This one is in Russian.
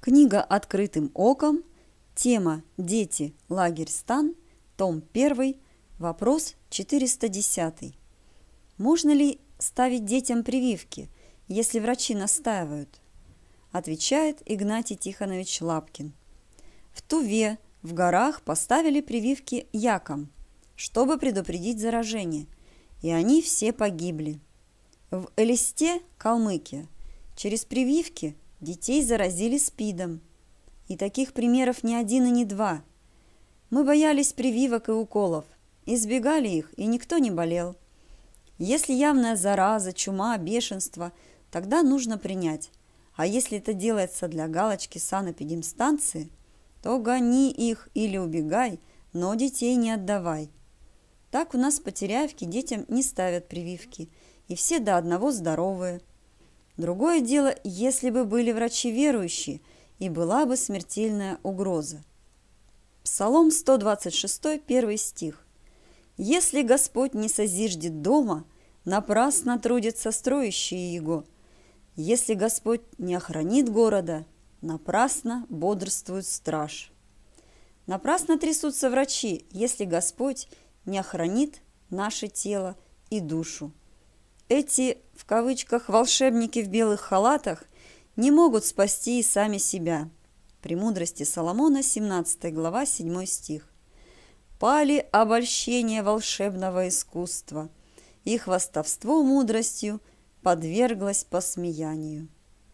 Книга «Открытым оком», тема «Дети. Лагерь. Стан», том 1, вопрос 410. Можно ли ставить детям прививки, если врачи настаивают? Отвечает Игнатий Тихонович Лапкин. В Туве в горах поставили прививки якам, чтобы предупредить заражение, и они все погибли. В Элисте, Калмыкия, через прививки – Детей заразили СПИДом. И таких примеров ни один и не два. Мы боялись прививок и уколов, избегали их, и никто не болел. Если явная зараза, чума, бешенство, тогда нужно принять. А если это делается для галочки санэпидемстанции, то гони их или убегай, но детей не отдавай. Так у нас в детям не ставят прививки, и все до одного здоровые – Другое дело, если бы были врачи верующие, и была бы смертельная угроза. Псалом 126, первый стих. «Если Господь не созиждет дома, напрасно трудятся строящие его. Если Господь не охранит города, напрасно бодрствует страж». Напрасно трясутся врачи, если Господь не охранит наше тело и душу. Эти, в кавычках, волшебники в белых халатах не могут спасти и сами себя. Премудрости Соломона, 17 глава, 7 стих. Пали обольщения волшебного искусства. Их восставство мудростью подверглось посмеянию.